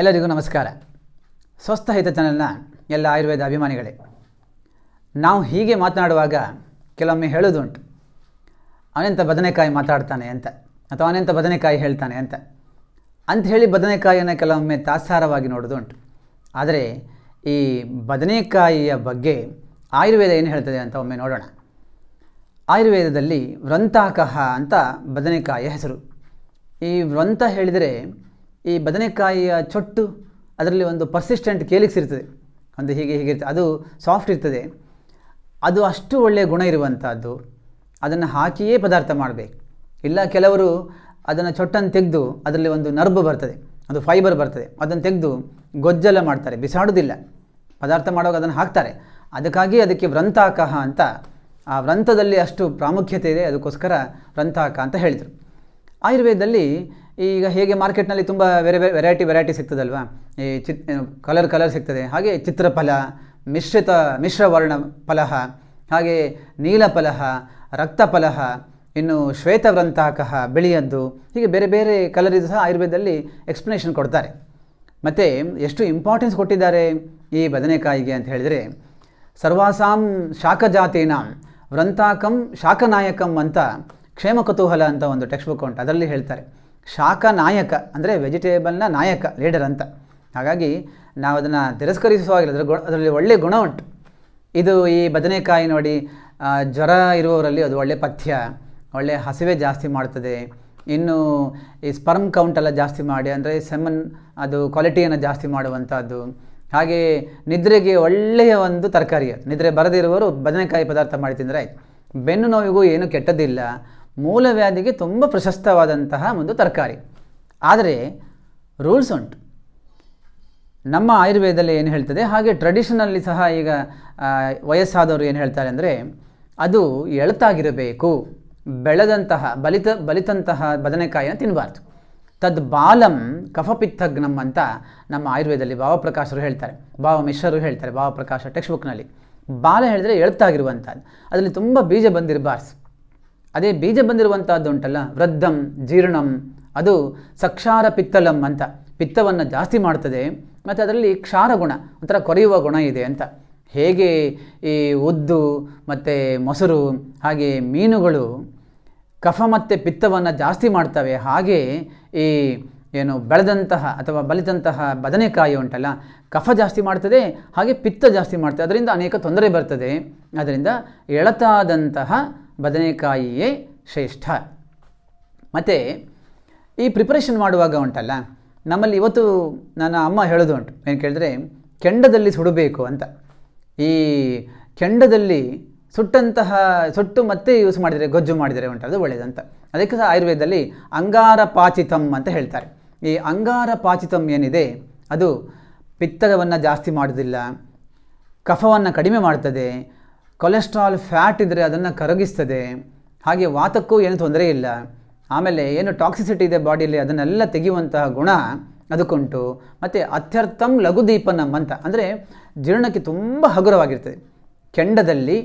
ಎಲ್ಲರಿಗೂ ನಮಸ್ಕಾರ ಸ್ವಸ್ಥ ಹಿತ ಚಾನೆಲ್ನ ಎಲ್ಲ ಆಯುರ್ವೇದ ಅಭಿಮಾನಿಗಳೇ ನಾವು ಹೀಗೆ ಮಾತನಾಡುವಾಗ ಕೆಲವೊಮ್ಮೆ ಹೇಳೋದುಂಟು ಅನಂತ ಬದನೆಕಾಯಿ ಮಾತಾಡ್ತಾನೆ ಅಂತ ಅಥವಾ ಅನಂತ ಬದನೆಕಾಯಿ ಹೇಳ್ತಾನೆ ಅಂತ ಅಂಥೇಳಿ ಬದನೆಕಾಯಿಯನ್ನು ಕೆಲವೊಮ್ಮೆ ತಾತ್ಸಾರವಾಗಿ ನೋಡೋದುಂಟು ಆದರೆ ಈ ಬದನೆಕಾಯಿಯ ಬಗ್ಗೆ ಆಯುರ್ವೇದ ಏನು ಹೇಳ್ತದೆ ಅಂತ ಒಮ್ಮೆ ನೋಡೋಣ ಆಯುರ್ವೇದದಲ್ಲಿ ವ್ರಂತಾಕಹ ಅಂತ ಬದನೆಕಾಯಿಯ ಹೆಸರು ಈ ವೃಂತ ಹೇಳಿದರೆ ಈ ಬದನೆಕಾಯಿಯ ಚೊಟ್ಟು ಅದರಲ್ಲಿ ಒಂದು ಪರ್ಸಿಸ್ಟೆಂಟ್ ಕೇಲಿಕ್ಸ್ ಇರ್ತದೆ ಒಂದು ಹೀಗೆ ಹೀಗೆ ಅದು ಸಾಫ್ಟ್ ಇರ್ತದೆ ಅದು ಅಷ್ಟು ಒಳ್ಳೆಯ ಗುಣ ಇರುವಂಥದ್ದು ಅದನ್ನು ಹಾಕಿಯೇ ಪದಾರ್ಥ ಮಾಡಬೇಕು ಇಲ್ಲ ಕೆಲವರು ಅದನ್ನು ಚೊಟ್ಟನ್ನು ತೆಗೆದು ಅದರಲ್ಲಿ ಒಂದು ನರ್ಬು ಬರ್ತದೆ ಅದು ಫೈಬರ್ ಬರ್ತದೆ ಅದನ್ನು ತೆಗೆದು ಗೊಜ್ಜಲ ಮಾಡ್ತಾರೆ ಬಿಸಾಡೋದಿಲ್ಲ ಪದಾರ್ಥ ಮಾಡುವಾಗ ಅದನ್ನು ಹಾಕ್ತಾರೆ ಅದಕ್ಕಾಗಿ ಅದಕ್ಕೆ ವ್ರಂತಾಕಹ ಅಂತ ಆ ವ್ರಂಥದಲ್ಲಿ ಅಷ್ಟು ಪ್ರಾಮುಖ್ಯತೆ ಇದೆ ಅದಕ್ಕೋಸ್ಕರ ವ್ರಂತಾಕ ಅಂತ ಹೇಳಿದರು ಆಯುರ್ವೇದದಲ್ಲಿ ಈಗ ಹೇಗೆ ಮಾರ್ಕೆಟ್ನಲ್ಲಿ ತುಂಬ ವೆರೈ ವೆರೈಟಿ ವೆರೈಟಿ ಸಿಗ್ತದಲ್ವಾ ಈ ಚಿತ್ ಕಲರ್ ಕಲರ್ ಸಿಗ್ತದೆ ಹಾಗೆ ಚಿತ್ರಫಲ ಮಿಶ್ರಿತ ಮಿಶ್ರವರ್ಣ ಫಲಹ ಹಾಗೆ ನೀಲ ಫಲಹ ರಕ್ತ ಫಲಹ ಇನ್ನು ಶ್ವೇತವ್ರಂತಾಕಹ ಬಿಳಿಯದ್ದು ಹೀಗೆ ಬೇರೆ ಬೇರೆ ಇದು ಸಹ ಆಯುರ್ವೇದದಲ್ಲಿ ಎಕ್ಸ್ಪ್ಲನೇಷನ್ ಕೊಡ್ತಾರೆ ಮತ್ತು ಎಷ್ಟು ಇಂಪಾರ್ಟೆನ್ಸ್ ಕೊಟ್ಟಿದ್ದಾರೆ ಈ ಬದನೆಕಾಯಿಗೆ ಅಂತ ಹೇಳಿದರೆ ಸರ್ವಾಸಾಂ ಶಾಖಜಾತೀನಾಂ ವೃಂತಾಕಂ ಶಾಖನಾಯಕಂ ಅಂತ ಕ್ಷೇಮ ಕುತೂಹಲ ಅಂತ ಒಂದು ಟೆಕ್ಸ್ಟ್ ಬುಕ್ ಉಂಟು ಅದರಲ್ಲಿ ಹೇಳ್ತಾರೆ ಶಾಖ ನಾಯಕ ಅಂದರೆ ವೆಜಿಟೇಬಲ್ನ ನಾಯಕ ಲೀಡರ್ ಅಂತ ಹಾಗಾಗಿ ನಾವು ಅದನ್ನು ತಿರಸ್ಕರಿಸುವಾಗಿಲ್ಲ ಅದರ ಗುಣ ಅದರಲ್ಲಿ ಒಳ್ಳೆಯ ಗುಣ ಉಂಟು ಇದು ಈ ಬದನೆಕಾಯಿ ನೋಡಿ ಜ್ವರ ಇರುವವರಲ್ಲಿ ಅದು ಒಳ್ಳೆಯ ಪಥ್ಯ ಒಳ್ಳೆಯ ಹಸಿವೆ ಜಾಸ್ತಿ ಮಾಡ್ತದೆ ಇನ್ನು ಈ ಸ್ಪರ್ಮ್ ಕೌಂಟೆಲ್ಲ ಜಾಸ್ತಿ ಮಾಡಿ ಅಂದರೆ ಸೆಮನ್ ಅದು ಕ್ವಾಲಿಟಿಯನ್ನು ಜಾಸ್ತಿ ಮಾಡುವಂಥದ್ದು ಹಾಗೆ ನಿದ್ರೆಗೆ ಒಳ್ಳೆಯ ಒಂದು ತರಕಾರಿ ನಿದ್ರೆ ಬರದಿರುವವರು ಬದನೆಕಾಯಿ ಪದಾರ್ಥ ಮಾಡಿ ತಿಂದರೆ ಬೆನ್ನು ನೋವಿಗೂ ಏನೂ ಕೆಟ್ಟದಿಲ್ಲ ಮೂಲವ್ಯಾಧಿಗೆ ತುಂಬ ಪ್ರಶಸ್ತವಾದಂತಹ ಒಂದು ತರಕಾರಿ ಆದರೆ ರೂಲ್ಸ್ ಉಂಟು ನಮ್ಮ ಆಯುರ್ವೇದದಲ್ಲಿ ಏನು ಹೇಳ್ತದೆ ಹಾಗೆ ಟ್ರೆಡಿಷನಲ್ಲಿ ಸಹ ಈಗ ವಯಸ್ಸಾದವರು ಏನು ಹೇಳ್ತಾರೆ ಅಂದರೆ ಅದು ಎಳತಾಗಿರಬೇಕು ಬೆಳೆದಂತಹ ಬಲಿತ ಬಲಿತಂತಹ ಬದನೆಕಾಯಿನ ತಿನ್ನಬಾರ್ದು ತದ್ ಬಾಲಂ ಕಫಪಿತ್ತಗ್ನಂ ಅಂತ ನಮ್ಮ ಆಯುರ್ವೇದದಲ್ಲಿ ಭಾವಪ್ರಕಾಶರು ಹೇಳ್ತಾರೆ ಭಾವ ಮಿಶ್ರರು ಹೇಳ್ತಾರೆ ಭಾವಪ್ರಕಾಶ ಟೆಕ್ಸ್ಟ್ ಬುಕ್ನಲ್ಲಿ ಬಾಲ ಹೇಳಿದರೆ ಎಳ್ತಾಗಿರುವಂಥದ್ದು ಅದರಲ್ಲಿ ತುಂಬ ಬೀಜ ಬಂದಿರಬಾರ್ದು ಅದೇ ಬೀಜ ಬಂದಿರುವಂಥದ್ದು ಉಂಟಲ್ಲ ವೃದ್ಧಂ ಜೀರ್ಣಂ ಅದು ಸಕ್ಷಾರ ಪಿತ್ತಲಂ ಅಂತ ಪಿತ್ತವನ್ನು ಜಾಸ್ತಿ ಮಾಡ್ತದೆ ಮತ್ತು ಅದರಲ್ಲಿ ಕ್ಷಾರ ಗುಣ ಒಂಥರ ಕೊರೆಯುವ ಗುಣ ಇದೆ ಅಂತ ಹೇಗೆ ಈ ಉದ್ದು ಮತ್ತು ಮೊಸರು ಹಾಗೆ ಮೀನುಗಳು ಕಫ ಮತ್ತು ಪಿತ್ತವನ್ನು ಜಾಸ್ತಿ ಮಾಡ್ತವೆ ಹಾಗೆ ಈ ಏನು ಬೆಳೆದಂತಹ ಅಥವಾ ಬಲಿದಂತಹ ಬದನೆಕಾಯಿ ಉಂಟಲ್ಲ ಕಫ ಜಾಸ್ತಿ ಮಾಡ್ತದೆ ಹಾಗೆ ಪಿತ್ತ ಜಾಸ್ತಿ ಮಾಡ್ತದೆ ಅದರಿಂದ ಅನೇಕ ತೊಂದರೆ ಬರ್ತದೆ ಅದರಿಂದ ಎಳತಾದಂತಹ ಬದನೆಕಾಯಿಯೇ ಶ್ರೇಷ್ಠ ಮತ್ತು ಈ ಪ್ರಿಪರೇಷನ್ ಮಾಡುವಾಗ ಉಂಟಲ್ಲ ನಮ್ಮಲ್ಲಿ ಇವತ್ತು ನನ್ನ ಅಮ್ಮ ಹೇಳೋದು ಉಂಟು ಏನು ಕೇಳಿದ್ರೆ ಕೆಂಡದಲ್ಲಿ ಸುಡಬೇಕು ಅಂತ ಈ ಕೆಂಡದಲ್ಲಿ ಸುಟ್ಟಂತಹ ಸುಟ್ಟು ಮತ್ತೆ ಯೂಸ್ ಮಾಡಿದರೆ ಗೊಜ್ಜು ಮಾಡಿದರೆ ಉಂಟು ಅದು ಒಳ್ಳೆಯದಂತ ಅದಕ್ಕೆ ಸಹ ಆಯುರ್ವೇದದಲ್ಲಿ ಅಂಗಾರ ಪಾಚಿತಮ್ ಅಂತ ಹೇಳ್ತಾರೆ ಈ ಅಂಗಾರ ಪಾಚಿತಮ್ ಏನಿದೆ ಅದು ಪಿತ್ತವನ್ನು ಜಾಸ್ತಿ ಮಾಡೋದಿಲ್ಲ ಕಫವನ್ನು ಕಡಿಮೆ ಮಾಡ್ತದೆ ಕೊಲೆಸ್ಟ್ರಾಲ್ ಫ್ಯಾಟ್ ಇದ್ದರೆ ಅದನ್ನು ಕರಗಿಸ್ತದೆ ಹಾಗೆ ವಾತಕ್ಕೂ ಏನು ತೊಂದರೆ ಇಲ್ಲ ಆಮೇಲೆ ಏನು ಟಾಕ್ಸಿಸಿಟಿ ಇದೆ ಬಾಡಿಯಲ್ಲಿ ಅದನ್ನೆಲ್ಲ ತೆಗೆಯುವಂತಹ ಗುಣ ಅದಕ್ಕುಂಟು ಮತ್ತು ಅತ್ಯರ್ಥಂ ಲಘುದೀಪನಂ ಅಂತ ಅಂದರೆ ಜೀರ್ಣಕ್ಕೆ ತುಂಬ ಹಗುರವಾಗಿರ್ತದೆ ಕೆಂಡದಲ್ಲಿ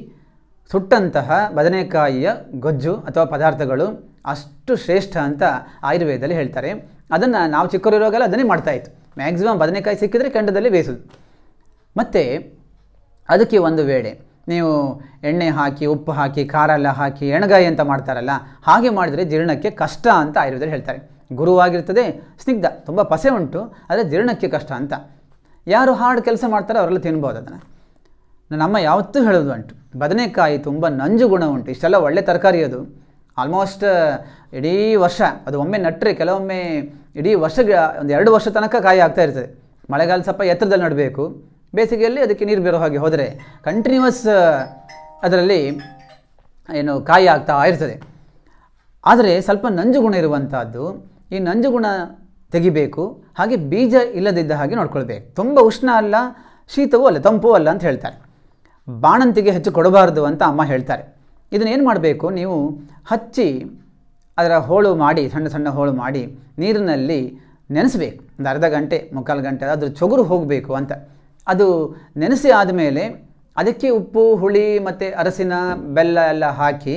ಸುಟ್ಟಂತಹ ಬದನೆಕಾಯಿಯ ಗೊಜ್ಜು ಅಥವಾ ಪದಾರ್ಥಗಳು ಅಷ್ಟು ಶ್ರೇಷ್ಠ ಅಂತ ಆಯುರ್ವೇದದಲ್ಲಿ ಹೇಳ್ತಾರೆ ಅದನ್ನು ನಾವು ಚಿಕ್ಕವರಿರುವಾಗೆಲ್ಲ ಅದನ್ನೇ ಮಾಡ್ತಾಯಿತ್ತು ಮ್ಯಾಕ್ಸಿಮಮ್ ಬದನೆಕಾಯಿ ಸಿಕ್ಕಿದರೆ ಕೆಂಡದಲ್ಲಿ ಬೇಯಿಸೋದು ಮತ್ತು ಅದಕ್ಕೆ ಒಂದು ವೇಳೆ ನೀವು ಎಣ್ಣೆ ಹಾಕಿ ಉಪ್ಪು ಹಾಕಿ ಖಾರ ಎಲ್ಲ ಹಾಕಿ ಎಣ್ಗಾಯಿ ಅಂತ ಮಾಡ್ತಾರಲ್ಲ ಹಾಗೆ ಮಾಡಿದರೆ ಜೀರ್ಣಕ್ಕೆ ಕಷ್ಟ ಅಂತ ಆಯುರ್ವೇದ ಹೇಳ್ತಾರೆ ಗುರುವಾಗಿರ್ತದೆ ಸ್ನಿಗ್ಧ ತುಂಬ ಪಸೆ ಉಂಟು ಆದರೆ ಜೀರ್ಣಕ್ಕೆ ಕಷ್ಟ ಅಂತ ಯಾರು ಹಾರ್ಡ್ ಕೆಲಸ ಮಾಡ್ತಾರೋ ಅವರೆಲ್ಲ ತಿನ್ಬೋದು ಅದನ್ನು ನಮ್ಮ ಯಾವತ್ತೂ ಹೇಳೋದು ಉಂಟು ಬದನೆಕಾಯಿ ತುಂಬ ನಂಜು ಗುಣ ಉಂಟು ಇಷ್ಟೆಲ್ಲ ಒಳ್ಳೆ ತರಕಾರಿ ಅದು ಆಲ್ಮೋಸ್ಟ್ ಇಡೀ ವರ್ಷ ಅದು ಒಮ್ಮೆ ನಟ್ರೆ ಕೆಲವೊಮ್ಮೆ ಇಡೀ ವರ್ಷ ಒಂದು ಎರಡು ವರ್ಷ ತನಕ ಕಾಯಿ ಆಗ್ತಾ ಇರ್ತದೆ ಮಳೆಗಾಲ ಸ್ವಲ್ಪ ಎತ್ತರದಲ್ಲಿ ನಡಬೇಕು ಬೇಸಿಗೆಯಲ್ಲಿ ಅದಕ್ಕೆ ನೀರು ಬರೋ ಹಾಗೆ ಹೋದರೆ ಕಂಟಿನ್ಯೂಸ್ ಅದರಲ್ಲಿ ಏನು ಕಾಯಿ ಆಗ್ತಾ ಇರ್ತದೆ ಆದರೆ ಸ್ವಲ್ಪ ನಂಜುಗುಣ ಇರುವಂಥದ್ದು ಈ ನಂಜುಗುಣ ತೆಗಿಬೇಕು ಹಾಗೆ ಬೀಜ ಇಲ್ಲದಿದ್ದ ಹಾಗೆ ನೋಡ್ಕೊಳ್ಬೇಕು ತುಂಬ ಉಷ್ಣ ಅಲ್ಲ ಶೀತವೂ ಅಲ್ಲ ತಂಪೂ ಅಲ್ಲ ಅಂತ ಹೇಳ್ತಾರೆ ಬಾಣಂತಿಗೆ ಹೆಚ್ಚು ಕೊಡಬಾರ್ದು ಅಂತ ಅಮ್ಮ ಹೇಳ್ತಾರೆ ಇದನ್ನೇನು ಮಾಡಬೇಕು ನೀವು ಹಚ್ಚಿ ಅದರ ಹೋಳು ಮಾಡಿ ಸಣ್ಣ ಸಣ್ಣ ಹೋಳು ಮಾಡಿ ನೀರಿನಲ್ಲಿ ನೆನೆಸ್ಬೇಕು ಒಂದು ಅರ್ಧ ಗಂಟೆ ಮುಕ್ಕಾಲು ಗಂಟೆ ಅದ್ರ ಚೊಗುರು ಹೋಗಬೇಕು ಅಂತ ಅದು ನೆನೆಸಿ ಆದಮೇಲೆ ಅದಕ್ಕೆ ಉಪ್ಪು ಹುಳಿ ಮತ್ತು ಅರಸಿನ ಬೆಲ್ಲ ಎಲ್ಲ ಹಾಕಿ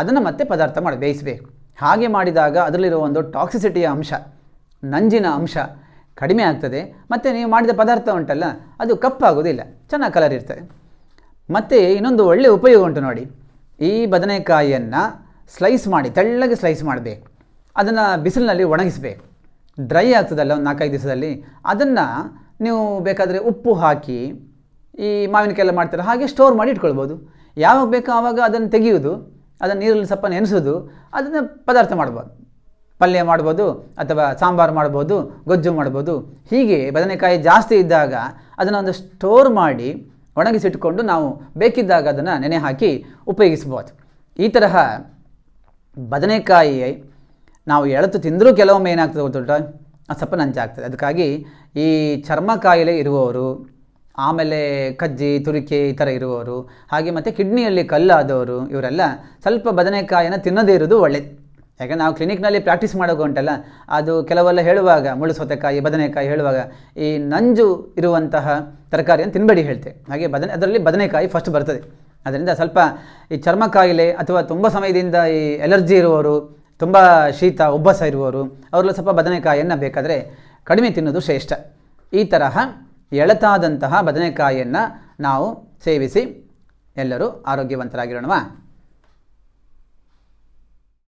ಅದನ್ನು ಮತ್ತೆ ಪದಾರ್ಥ ಮಾಡಿ ಬೇಯಿಸಬೇಕು ಹಾಗೆ ಮಾಡಿದಾಗ ಅದರಲ್ಲಿರೋ ಒಂದು ಟಾಕ್ಸಿಸಿಟಿಯ ಅಂಶ ನಂಜಿನ ಅಂಶ ಕಡಿಮೆ ಆಗ್ತದೆ ಮತ್ತು ನೀವು ಮಾಡಿದ ಪದಾರ್ಥ ಉಂಟಲ್ಲ ಅದು ಕಪ್ಪಾಗೋದಿಲ್ಲ ಚೆನ್ನಾಗಿ ಕಲರ್ ಇರ್ತದೆ ಮತ್ತು ಇನ್ನೊಂದು ಒಳ್ಳೆಯ ಉಪಯೋಗ ಉಂಟು ನೋಡಿ ಈ ಬದನೆಕಾಯಿಯನ್ನು ಸ್ಲೈಸ್ ಮಾಡಿ ತೆಳ್ಳಗೆ ಸ್ಲೈಸ್ ಮಾಡಬೇಕು ಅದನ್ನು ಬಿಸಿಲಿನಲ್ಲಿ ಒಣಗಿಸಬೇಕು ಡ್ರೈ ಆಗ್ತದಲ್ಲ ಒಂದು ನಾಲ್ಕೈದು ದಿವಸದಲ್ಲಿ ಅದನ್ನು ನೀವು ಬೇಕಾದರೆ ಉಪ್ಪು ಹಾಕಿ ಈ ಮಾವಿನಕಾಯಿ ಎಲ್ಲ ಮಾಡ್ತಾರೆ ಹಾಗೆ ಸ್ಟೋರ್ ಮಾಡಿ ಇಟ್ಕೊಳ್ಬೋದು ಯಾವಾಗ ಬೇಕೋ ಆವಾಗ ಅದನ್ನು ತೆಗೆಯೋದು ಅದನ್ನು ನೀರಲ್ಲಿ ಸ್ವಲ್ಪ ನೆನೆಸೋದು ಅದನ್ನು ಪದಾರ್ಥ ಮಾಡ್ಬೋದು ಪಲ್ಯ ಮಾಡ್ಬೋದು ಅಥವಾ ಸಾಂಬಾರು ಮಾಡ್ಬೋದು ಗೊಜ್ಜು ಮಾಡ್ಬೋದು ಹೀಗೆ ಬದನೆಕಾಯಿ ಜಾಸ್ತಿ ಇದ್ದಾಗ ಅದನ್ನು ಒಂದು ಸ್ಟೋರ್ ಮಾಡಿ ಒಣಗಿಸಿಟ್ಕೊಂಡು ನಾವು ಬೇಕಿದ್ದಾಗ ಅದನ್ನು ನೆನೆ ಹಾಕಿ ಉಪಯೋಗಿಸ್ಬೋದು ಈ ತರಹ ಬದನೆಕಾಯಿ ನಾವು ಎಳತು ತಿಂದರೂ ಕೆಲವೊಮ್ಮೆ ಏನಾಗ್ತದೆ ಗೊತ್ತುಂಟ ಅದು ಸ್ವಲ್ಪ ನಂಚಾಗ್ತದೆ ಅದಕ್ಕಾಗಿ ಈ ಚರ್ಮ ಕಾಯಿಲೆ ಇರುವವರು ಆಮೇಲೆ ಕಜ್ಜಿ ತುರಿಕೆ ಈ ಥರ ಇರುವವರು ಹಾಗೆ ಮತ್ತು ಕಿಡ್ನಿಯಲ್ಲಿ ಕಲ್ಲಾದವರು ಇವರೆಲ್ಲ ಸ್ವಲ್ಪ ಬದನೆಕಾಯನ್ನು ತಿನ್ನದೇ ಇರೋದು ಒಳ್ಳೆಯದು ಯಾಕಂದ್ರೆ ನಾವು ಕ್ಲಿನಿಕ್ನಲ್ಲಿ ಪ್ರಾಕ್ಟೀಸ್ ಮಾಡೋಕೆ ಉಂಟಲ್ಲ ಅದು ಕೆಲವೆಲ್ಲ ಹೇಳುವಾಗ ಮುಳ್ಳು ಸೌತೆಕಾಯಿ ಬದನೆಕಾಯಿ ಹೇಳುವಾಗ ಈ ನಂಜು ಇರುವಂತಹ ತರಕಾರಿಯನ್ನು ತಿನ್ನಬೇಡಿ ಹೇಳ್ತೆ ಹಾಗೆ ಬದನೆ ಅದರಲ್ಲಿ ಬದನೆಕಾಯಿ ಫಸ್ಟ್ ಬರ್ತದೆ ಅದರಿಂದ ಸ್ವಲ್ಪ ಈ ಚರ್ಮ ಕಾಯಿಲೆ ಅಥವಾ ತುಂಬ ಸಮಯದಿಂದ ಈ ಎಲರ್ಜಿ ಇರುವವರು ತುಂಬ ಶೀತ ಉಬ್ಬಸ ಇರುವವರು ಅವರೆಲ್ಲ ಸ್ವಲ್ಪ ಬದನೆಕಾಯಿಯನ್ನು ಬೇಕಾದರೆ ಕಡಿಮೆ ತಿನ್ನೋದು ಶ್ರೇಷ್ಠ ಈ ತರಹ ಎಳತಾದಂತಹ ಬದನೆಕಾಯಿಯನ್ನು ನಾವು ಸೇವಿಸಿ ಎಲ್ಲರೂ ಆರೋಗ್ಯವಂತರಾಗಿರೋಣವಾ